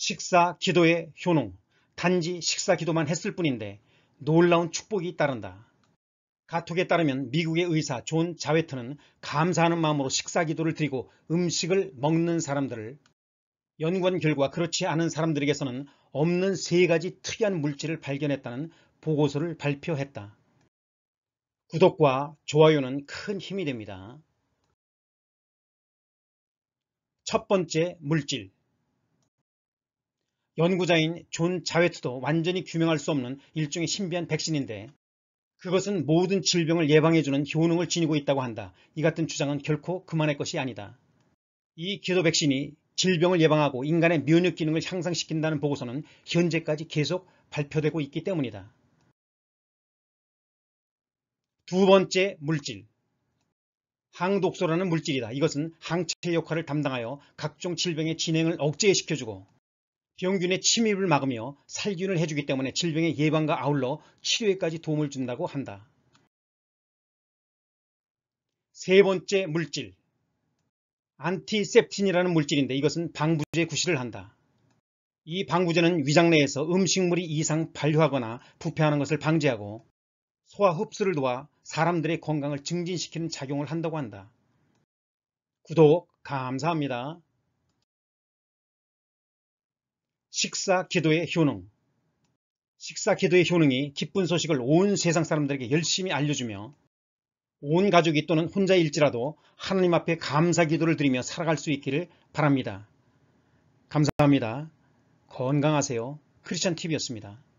식사, 기도의 효능, 단지 식사 기도만 했을 뿐인데 놀라운 축복이 따른다. 가톡에 따르면 미국의 의사 존 자웨트는 감사하는 마음으로 식사 기도를 드리고 음식을 먹는 사람들을 연구한 결과 그렇지 않은 사람들에게서는 없는 세 가지 특이한 물질을 발견했다는 보고서를 발표했다. 구독과 좋아요는 큰 힘이 됩니다. 첫 번째 물질 연구자인 존 자웨트도 완전히 규명할 수 없는 일종의 신비한 백신인데 그것은 모든 질병을 예방해주는 효능을 지니고 있다고 한다. 이 같은 주장은 결코 그만할 것이 아니다. 이 기도 백신이 질병을 예방하고 인간의 면역 기능을 향상시킨다는 보고서는 현재까지 계속 발표되고 있기 때문이다. 두 번째 물질 항독소라는 물질이다. 이것은 항체 역할을 담당하여 각종 질병의 진행을 억제시켜주고 병균의 침입을 막으며 살균을 해주기 때문에 질병의 예방과 아울러 치료에까지 도움을 준다고 한다. 세 번째 물질 안티셉틴이라는 물질인데 이것은 방부제 구실을 한다. 이 방부제는 위장 내에서 음식물이 이상 발효하거나 부패하는 것을 방지하고 소화 흡수를 도와 사람들의 건강을 증진시키는 작용을 한다고 한다. 구독 감사합니다. 식사 기도의 효능 식사 기도의 효능이 기쁜 소식을 온 세상 사람들에게 열심히 알려주며 온 가족이 또는 혼자일지라도 하나님 앞에 감사 기도를 드리며 살아갈 수 있기를 바랍니다. 감사합니다. 건강하세요. 크리스천 TV였습니다.